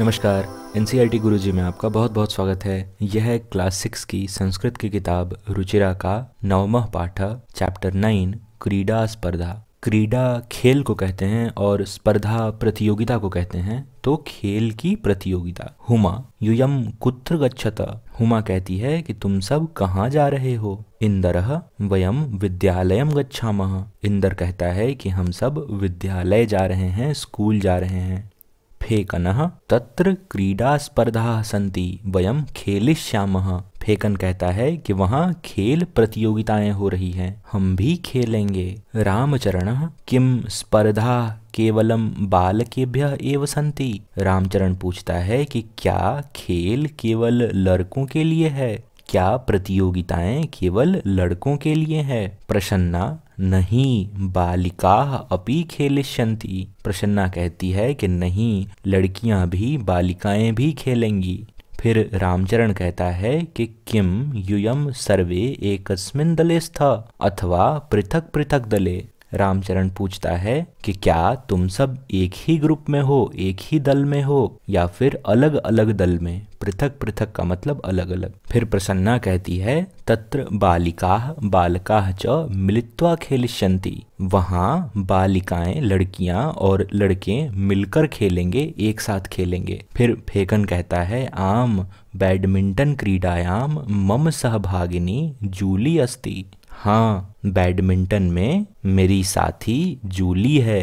नमस्कार N e गुरुजी में आपका बहुत बहुत स्वागत है यह है क्लास सिक्स की संस्कृत की किताब रुचिरा का नवम पाठ चैप्टर नाइन क्रीडा स्पर्धा क्रीडा खेल को कहते हैं और स्पर्धा प्रतियोगिता को कहते हैं तो खेल की प्रतियोगिता हुमा युयम कुत्र गच्छत हुमा कहती है कि तुम सब कहाँ जा रहे हो इंदर वयम विद्यालय गच्छा इंदर कहता है कि हम सब विद्यालय जा रहे हैं स्कूल जा रहे हैं फेकन तत्र स्पर्धा सन्ति वयम खेलिष्याम फेकन कहता है कि वहाँ खेल प्रतियोगिताएं हो रही हैं हम भी खेलेंगे रामचरण किम स्पर्धा केवलम बालकेभ्य एव संति रामचरण पूछता है कि क्या खेल केवल लड़कों के लिए है क्या प्रतियोगिताएं केवल लड़कों के लिए है प्रसन्ना नहीं अपी अपि खेलिष्यंती प्रसन्ना कहती है कि नहीं लड़कियां भी बालिकाएं भी खेलेंगी फिर रामचरण कहता है कि किम युयम सर्वे एकस्मिन दले स्थ अथवा पृथक पृथक दले रामचरण पूछता है कि क्या तुम सब एक ही ग्रुप में हो एक ही दल में हो या फिर अलग अलग दल में पृथक पृथक का मतलब अलग अलग फिर प्रसन्ना कहती है तत्र बालिका बालका च मिलित्वा खेलिष्यंती वहाँ बालिकाएं लड़कियां और लड़के मिलकर खेलेंगे एक साथ खेलेंगे फिर फेकन कहता है आम बैडमिंटन क्रीडायाम मम सहभागिनी जूली अस्ति हाँ बैडमिंटन में मेरी साथी जूली है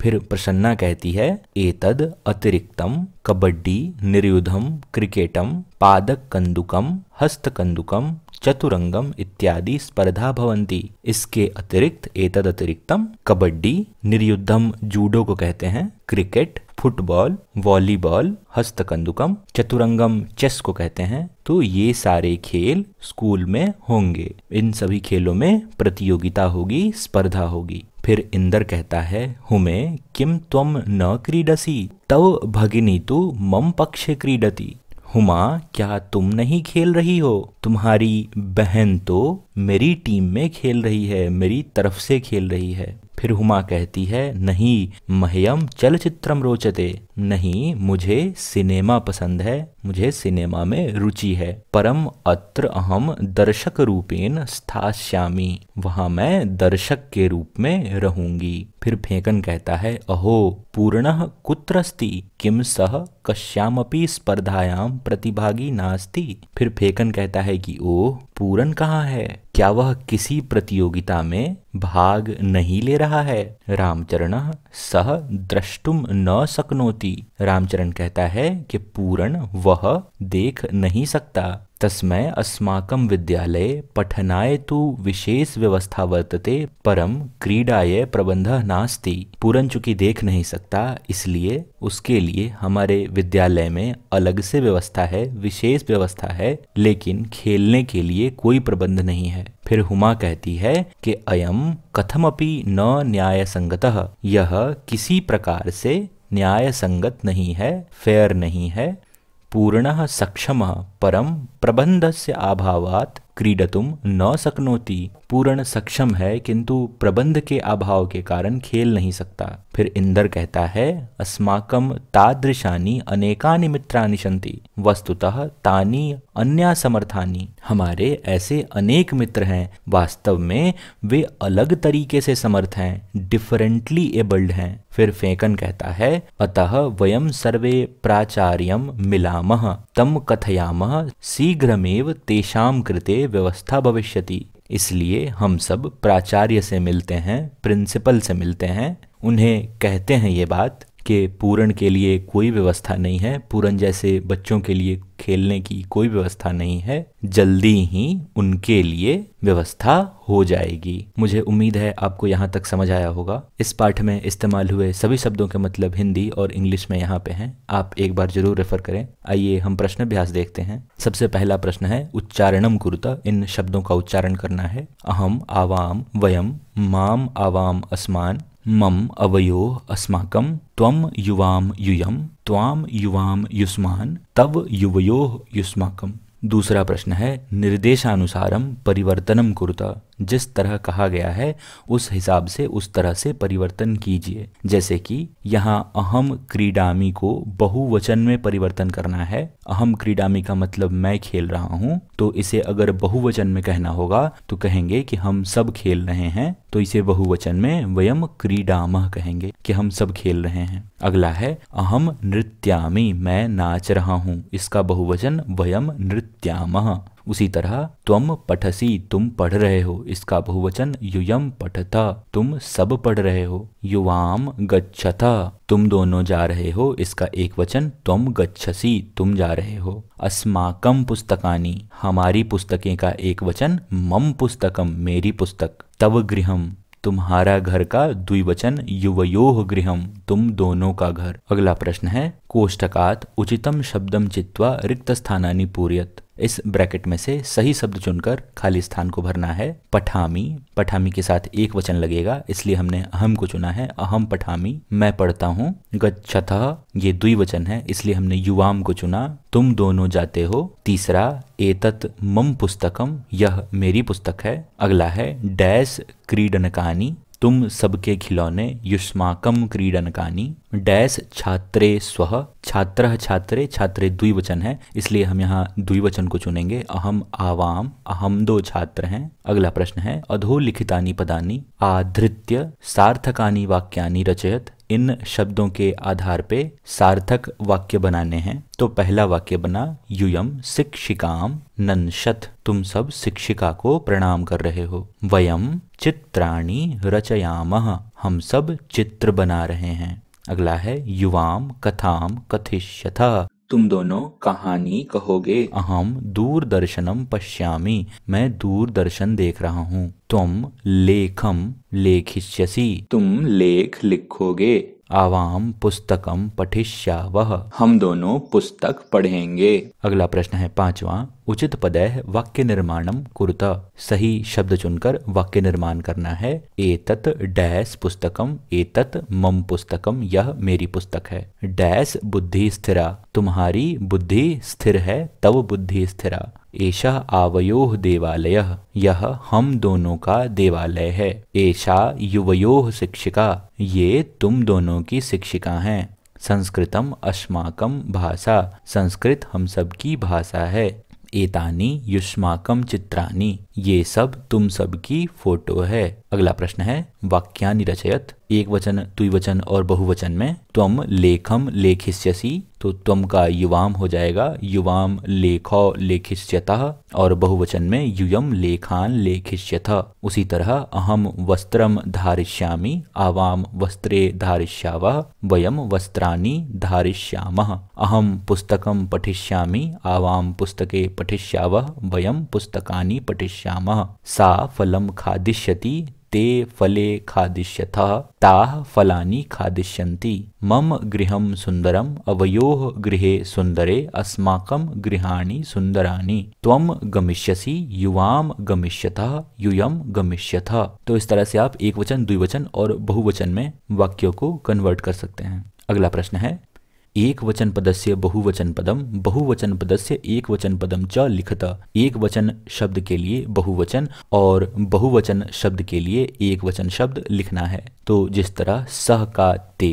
फिर प्रसन्ना कहती है एतद अतिरिक्तम कबड्डी निर्युधम क्रिकेटम पादक कंदुकम हस्त कंदुकम चतुरंगम इत्यादि स्पर्धा भवंती इसके अतिरिक्त एतद अतिरिक्तम कबड्डी निर्युद्धम जूडो को कहते हैं क्रिकेट फुटबॉल वॉलीबॉल हस्त कंदुकम चतुरंगम चेस को कहते हैं तो ये सारे खेल स्कूल में होंगे इन सभी खेलों में प्रतियोगिता होगी स्पर्धा होगी फिर इंदर कहता है हुमे किम तम न क्रीडसी तव भगिनी तु मम पक्ष क्रीडती हुमा क्या तुम नहीं खेल रही हो तुम्हारी बहन तो मेरी टीम में खेल रही है मेरी तरफ से खेल रही है फिर हुमा कहती है नहीं महयम चलचित्रम रोचते नहीं मुझे सिनेमा पसंद है मुझे सिनेमा में रुचि है परम अत्र अहम दर्शक रूपेण स्थाश्यामी वहां मैं दर्शक के रूप में रहूंगी फिर फेंकन कहता है अहो पूर्ण कुत्रस्ति किम सह कश्यामपि स्पर्धायाम प्रतिभागी नास्ति फिर फेकन कहता है कि ओह पूरन कहाँ है क्या वह किसी प्रतियोगिता में भाग नहीं ले रहा है रामचरण सह द्रष्टुम न सकनोती रामचरण कहता है कि पूरण वह देख नहीं सकता तस्मै अस्माकं विद्यालये पठनाय तु व्यवस्था वर्तते परं क्रीडाय प्रबन्धः नास्ति पूरन चुकी देख नहीं सकता इसलिए उसके लिए हमारे विद्यालय में अलग से व्यवस्था है विशेष व्यवस्था है लेकिन खेलने के लिए कोई प्रबंध नहीं है फिर हुमा कहती है कि अयम कथमपि न न्याय संगत यह किसी प्रकार से न्याय संगत नहीं है फेयर नहीं है सक्षम परम प्रबंध से अभाव क्रीडतुम न सकनोती पूर्ण सक्षम है किंतु प्रबंध के अभाव के कारण खेल नहीं सकता फिर इंदर कहता है अस्माकम तादृशानी अनेकानि मित्रानि सन्ति वस्तुतः तानी अन्य समर्थानी हमारे ऐसे अनेक मित्र हैं वास्तव में वे अलग तरीके से समर्थ हैं डिफरेंटली एबल्ड हैं फिर फेंकन कहता है अतः वयम सर्वे प्राचार्यम मिलाम तम कथयाम शीघ्रमेव तेषाम कृते व्यवस्था भविष्यति इसलिए हम सब प्राचार्य से मिलते हैं प्रिंसिपल से मिलते हैं उन्हें कहते हैं ये बात के पूरण के लिए कोई व्यवस्था नहीं है पूरण जैसे बच्चों के लिए खेलने की कोई व्यवस्था नहीं है जल्दी ही उनके लिए व्यवस्था हो जाएगी मुझे उम्मीद है आपको यहाँ तक समझ आया होगा इस पाठ में इस्तेमाल हुए सभी शब्दों के मतलब हिंदी और इंग्लिश में यहाँ पे हैं आप एक बार जरूर रेफर करें आइए हम प्रश्न अभ्यास देखते हैं सबसे पहला प्रश्न है उच्चारणम कुरुता इन शब्दों का उच्चारण करना है अहम आवाम वयम माम आवाम असमान मम अवयो अस्माकं त्वं युवाम युयम त्वाम युवाम युष्मान तव युवयो युष्माकम दूसरा प्रश्न है निर्देशानुसारम परिवर्तनम कुरुता जिस तरह कहा गया है उस हिसाब से उस तरह से परिवर्तन कीजिए जैसे कि यहाँ अहम क्रीडामी को बहुवचन में परिवर्तन करना है अहम क्रीडामी का मतलब मैं खेल रहा हूँ तो इसे अगर बहुवचन में कहना होगा तो कहेंगे कि हम सब खेल रहे हैं तो इसे बहुवचन में वयम क्रीडाम कहेंगे कि हम सब खेल रहे हैं अगला है अहम नृत्यामी मैं नाच रहा हूँ इसका बहुवचन वयम नृत्याम उसी तरह तुम पठसी तुम पढ़ रहे हो इसका बहुवचन युयम पठता तुम सब पढ़ रहे हो युवाम गच्छता तुम दोनों जा रहे हो इसका एक वचन तुम गच्छसी तुम जा रहे हो अस्माकम पुस्तकानी हमारी पुस्तकें का एक वचन मम पुस्तकम मेरी पुस्तक तव गृहम तुम्हारा घर का द्विवचन युवयोह गृहम तुम दोनों का घर अगला प्रश्न है कोष्टकात उचितम शब्दम चित्वा रिक्त स्थानानि पूरियत इस ब्रैकेट में से सही शब्द चुनकर खाली स्थान को भरना है पठामी पठामी के साथ एक वचन लगेगा इसलिए हमने अहम को चुना है अहम पठामी मैं पढ़ता हूँ गच्छत ये वचन है इसलिए हमने युवाम को चुना तुम दोनों जाते हो तीसरा एतत मम पुस्तकम यह मेरी पुस्तक है अगला है डैश क्रीडनकानी तुम सबके खिलौने युष्माकम क्रीडनकानी डैश छात्रे स्व छात्र छात्रे छात्रे द्विवचन है इसलिए हम यहाँ द्विवचन को चुनेंगे अहम आवाम अहम दो छात्र हैं अगला प्रश्न है अधोलिखितानी पदानी आधृत्य सार्थकानी वाक्यानी रचयत इन शब्दों के आधार पे सार्थक वाक्य बनाने हैं तो पहला वाक्य बना युयम शिक्षिकाम नंशत तुम सब शिक्षिका को प्रणाम कर रहे हो वयम चित्राणी रचयाम हम सब चित्र बना रहे हैं अगला है युवाम कथाम कथिष्यथ तुम दोनों कहानी कहोगे अहम दूरदर्शनम पश्यामी मैं दूरदर्शन देख रहा हूँ तुम लेखम लेखिष्यसी तुम लेख लिखोगे आवाम पुस्तकम पठिष्या वह हम दोनों पुस्तक पढ़ेंगे अगला प्रश्न है पांचवा उचित पदय वाक्य निर्माणम कुरुता सही शब्द चुनकर वाक्य निर्माण करना है एतत डैश पुस्तकम एतत मम पुस्तकम यह मेरी पुस्तक है डैश बुद्धि स्थिरा तुम्हारी बुद्धि स्थिर है तब बुद्धि स्थिरा एशा आवयो देवालय यह हम दोनों का देवालय है एशा युवयो शिक्षिका ये तुम दोनों की शिक्षिका हैं संस्कृतम अस्माकम भाषा संस्कृत हम सब की भाषा है एतानी युष्माकम चित्रानी ये सब तुम सब की फोटो है अगला प्रश्न है वाक्यानि रचयत एक वचन द्विवचन और बहुवचन में तुम लेखम लेखिष्यसी तो तुम का युवाम हो जाएगा युवाम लेखो लेखिष्यत और बहुवचन में युयम लेखान लेखिष्यत उसी तरह अहम वस्त्रम धारिष्यामि आवाम वस्त्रे धारिष्याव वयम वस्त्राणि धारिष्याम अहम पुस्तकम पठिष्यामि आवाम पुस्तके पठिष्याव वयम पुस्तकानि पठिष्या पश्याम सा फलम खादिष्यति ते फले खादिष्यथ फला खादिष्य खादिष्यन्ति मम गृहं सुन्दरम् अवयोः गृहे सुन्दरे अस्माकं गृहाणि सुन्दरानि त्वं गमिष्यसि युवाम गमिष्यतः युयम गमिष्यथ तो इस तरह से आप एक वचन द्विवचन और बहुवचन में वाक्यों को कन्वर्ट कर सकते हैं अगला प्रश्न है एक वचन पद से बहुवचन पदम बहुवचन पदस्य वचन पदम च लिखता वचन शब्द के लिए बहुवचन और बहुवचन शब्द के लिए एक वचन शब्द लिखना है तो जिस तरह सह का ते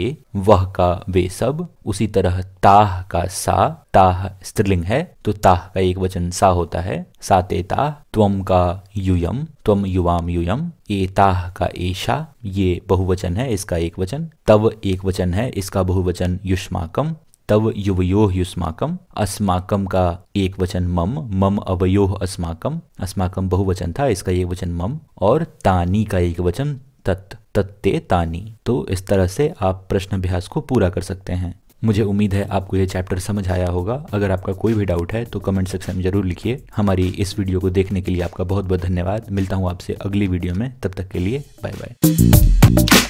वह का वे सब उसी तरह ताह का सा ताह स्त्रीलिंग है तो ताह का एक वचन सा होता है साते ताह त्वम का युयम त्वम युवाम युयम ए ताह का एशा ये बहुवचन है इसका एक वचन तव एक वचन है इसका बहुवचन युष्माकम तव युवयो युष्माकम अस्माकम का एक वचन मम मम अवयो अस्माकम अस्माकम बहुवचन था इसका एक वचन मम और तानी का एक वचन तत् तत्ते तानी तो इस तरह से आप प्रश्न अभ्यास को पूरा कर सकते हैं मुझे उम्मीद है आपको यह चैप्टर समझ आया होगा अगर आपका कोई भी डाउट है तो कमेंट सेक्शन में जरूर लिखिए हमारी इस वीडियो को देखने के लिए आपका बहुत बहुत धन्यवाद मिलता हूँ आपसे अगली वीडियो में तब तक के लिए बाय बाय